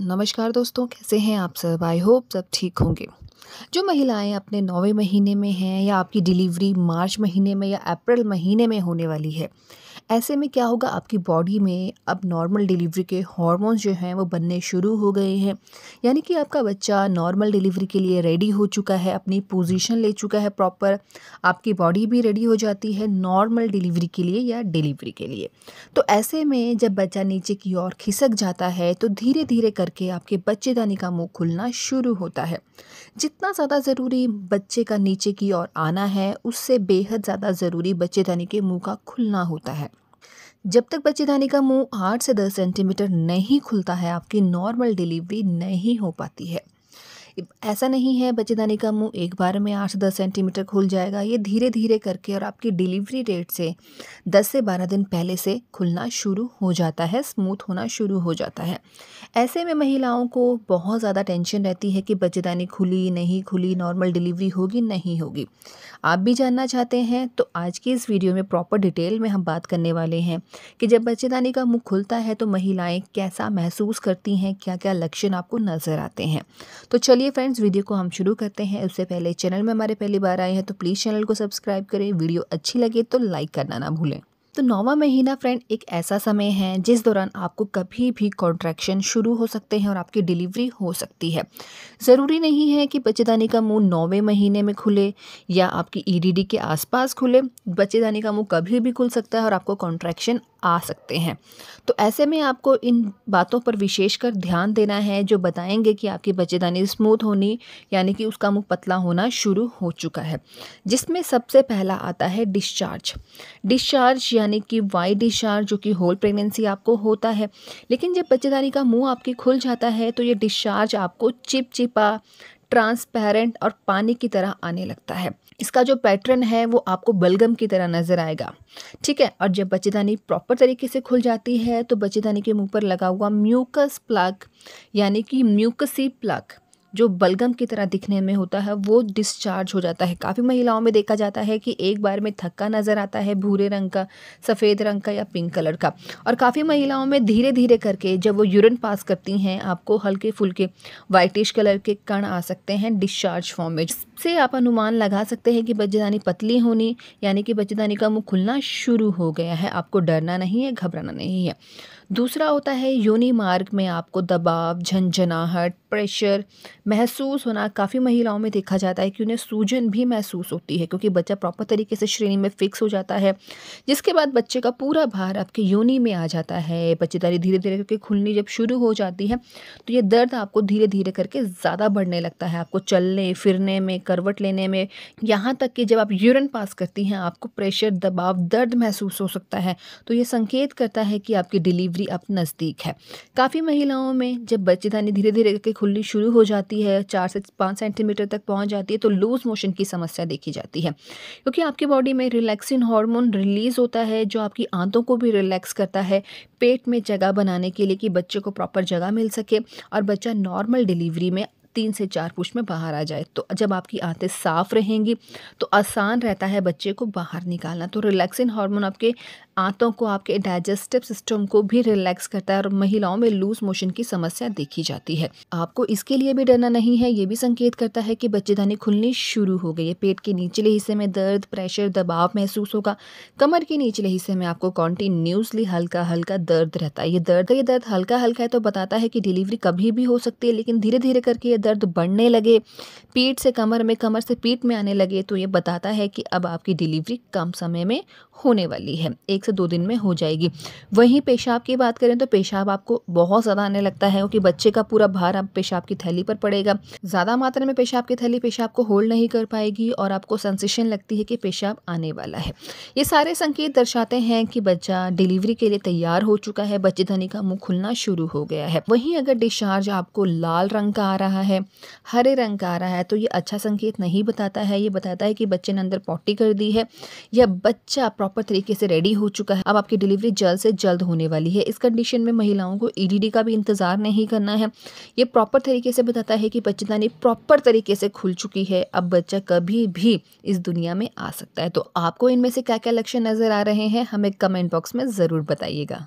नमस्कार दोस्तों कैसे हैं आप सब आई होप सब ठीक होंगे जो महिलाएं अपने नौवें महीने में हैं या आपकी डिलीवरी मार्च महीने में या अप्रैल महीने में होने वाली है ऐसे में क्या होगा आपकी बॉडी में अब नॉर्मल डिलीवरी के हॉर्मोन्स जो हैं वो बनने शुरू हो गए हैं यानी कि आपका बच्चा नॉर्मल डिलीवरी के लिए रेडी हो चुका है अपनी पोजीशन ले चुका है प्रॉपर आपकी बॉडी भी रेडी हो जाती है नॉर्मल डिलीवरी के लिए या डिलीवरी के लिए तो ऐसे में जब बच्चा नीचे की ओर खिसक जाता है तो धीरे धीरे करके आपके बच्चेदानी का मुँह खुलना शुरू होता है जितना ज़्यादा ज़रूरी बच्चे का नीचे की ओर आना है उससे बेहद ज़्यादा ज़रूरी बच्चेदानी के मुँह का खुलना होता है जब तक बच्चेदानी का मुंह 8 से 10 सेंटीमीटर नहीं खुलता है आपकी नॉर्मल डिलीवरी नहीं हो पाती है ऐसा नहीं है बच्चेदानी का मुंह एक बार में आठ से दस सेंटीमीटर खुल जाएगा ये धीरे धीरे करके और आपकी डिलीवरी डेट से दस से बारह दिन पहले से खुलना शुरू हो जाता है स्मूथ होना शुरू हो जाता है ऐसे में महिलाओं को बहुत ज़्यादा टेंशन रहती है कि बच्चेदानी खुली नहीं खुली नॉर्मल डिलीवरी होगी नहीं होगी आप भी जानना चाहते हैं तो आज की इस वीडियो में प्रॉपर डिटेल में हम बात करने वाले हैं कि जब बच्चेदानी का मुँह खुलता है तो महिलाएँ कैसा महसूस करती हैं क्या क्या लक्षण आपको नज़र आते हैं तो चलिए चलिए फ्रेंड्स वीडियो को हम शुरू करते हैं उससे पहले चैनल में हमारे पहली बार आए हैं तो प्लीज़ चैनल को सब्सक्राइब करें वीडियो अच्छी लगे तो लाइक करना ना भूलें तो नौवा महीना फ्रेंड एक ऐसा समय है जिस दौरान आपको कभी भी कॉन्ट्रैक्शन शुरू हो सकते हैं और आपकी डिलीवरी हो सकती है ज़रूरी नहीं है कि बच्चेदानी का मुंह नौवे महीने में खुले या आपकी ईडीडी e के आसपास खुले बच्चेदानी का मुंह कभी भी खुल सकता है और आपको कॉन्ट्रैक्शन आ सकते हैं तो ऐसे में आपको इन बातों पर विशेषकर ध्यान देना है जो बताएंगे कि आपकी बच्चेदानी स्मूथ होनी यानी कि उसका मुंह पतला होना शुरू हो चुका है जिसमें सबसे पहला आता है डिस्चार्ज डिस्चार्ज यानी कि वाई डिस्चार्ज जो कि होल प्रेगनेंसी आपको होता है लेकिन जब बच्चेदानी का मुंह आपके खुल जाता है तो ये डिस्चार्ज आपको चिपचिपा ट्रांसपेरेंट और पानी की तरह आने लगता है इसका जो पैटर्न है वो आपको बलगम की तरह नज़र आएगा ठीक है और जब बच्चेदानी प्रॉपर तरीके से खुल जाती है तो बच्चेदानी के मुंह पर लगा हुआ म्यूकस प्लग यानी कि म्यूकसी प्लग जो बलगम की तरह दिखने में होता है वो डिस्चार्ज हो जाता है काफ़ी महिलाओं में देखा जाता है कि एक बार में थक्का नज़र आता है भूरे रंग का सफ़ेद रंग का या पिंक कलर का और काफ़ी महिलाओं में धीरे धीरे करके जब वो यूरिन पास करती हैं आपको हल्के फुलके वाइटिश कलर के कण आ सकते हैं डिस्चार्ज फॉर्म में से आप अनुमान लगा सकते हैं कि बच्चेदानी पतली होनी यानी कि बच्चेदानी का मुंह खुलना शुरू हो गया है आपको डरना नहीं है घबराना नहीं है दूसरा होता है योनि मार्ग में आपको दबाव झंझनाहट प्रेशर महसूस होना काफ़ी महिलाओं में देखा जाता है कि उन्हें सूजन भी महसूस होती है क्योंकि बच्चा प्रॉपर तरीके से श्रेणी में फिक्स हो जाता है जिसके बाद बच्चे का पूरा भार आपके योनि में आ जाता है बच्चेदारी धीरे धीरे करके खुलनी जब शुरू हो जाती है तो ये दर्द आपको धीरे धीरे करके ज़्यादा बढ़ने लगता है आपको चलने फिरने में करवट लेने में यहाँ तक कि जब आप यूरिन पास करती हैं आपको प्रेशर दबाव दर्द महसूस हो सकता है तो ये संकेत करता है कि आपकी डिलीवरी अब नज़दीक है काफ़ी महिलाओं में जब बच्चेदानी धीरे धीरे करके खुलनी शुरू हो जाती है चार से पाँच सेंटीमीटर तक पहुँच जाती है तो लूज मोशन की समस्या देखी जाती है क्योंकि आपकी बॉडी में रिलैक्सिन हार्मोन रिलीज़ होता है जो आपकी आंतों को भी रिलैक्स करता है पेट में जगह बनाने के लिए कि बच्चे को प्रॉपर जगह मिल सके और बच्चा नॉर्मल डिलीवरी में तीन से चार पुश में बाहर आ जाए तो जब आपकी आंतें साफ रहेंगी तो आसान रहता है बच्चे को बाहर निकालना तो रिलैक्सिंग हार्मोन आपके आंतों को आपके डाइजेस्टिव सिस्टम को भी रिलैक्स करता है और महिलाओं में लूज मोशन की समस्या देखी जाती है आपको इसके लिए भी डरना नहीं है ये भी संकेत करता है कि बच्चेदानी खुलनी शुरू हो गई है पेट के निचले हिस्से में दर्द प्रेशर दबाव महसूस होगा कमर के निचले हिस्से में आपको कॉन्टिन्यूसली हल्का हल्का दर्द रहता है ये दर्द ये दर्द हल्का हल्का है तो बताता है कि डिलीवरी कभी भी हो सकती है लेकिन धीरे धीरे करके ये दर्द बढ़ने लगे पीठ से कमर में कमर से पीठ में आने लगे तो ये बताता है कि अब आपकी डिलीवरी कम समय में होने वाली है एक से दो दिन में हो जाएगी वहीं पेशाब की बात करें तो पेशाब आपको बहुत ज़्यादा आने लगता है क्योंकि बच्चे का पूरा भार आप पेशाब की थैली पर पड़ेगा ज़्यादा मात्रा में पेशाब की थैली पेशाब को होल्ड नहीं कर पाएगी और आपको सेंसेशन लगती है कि पेशाब आने वाला है ये सारे संकेत दर्शाते हैं कि बच्चा डिलीवरी के लिए तैयार हो चुका है बच्चे धनी का मुंह खुलना शुरू हो गया है वहीं अगर डिस्चार्ज आपको लाल रंग का आ रहा है हरे रंग का आ रहा है तो ये अच्छा संकेत नहीं बताता है ये बताता है कि बच्चे ने अंदर पॉटी कर दी है या बच्चा प्रॉपर तरीके से रेडी हो चुका है अब आपकी डिलीवरी जल्द से जल्द होने वाली है इस कंडीशन में महिलाओं को ईडीडी e का भी इंतजार नहीं करना है ये प्रॉपर तरीके से बताता है कि बच्चेदानी प्रॉपर तरीके से खुल चुकी है अब बच्चा कभी भी इस दुनिया में आ सकता है तो आपको इनमें से क्या क्या लक्ष्य नजर आ रहे हैं हमें कमेंट बॉक्स में ज़रूर बताइएगा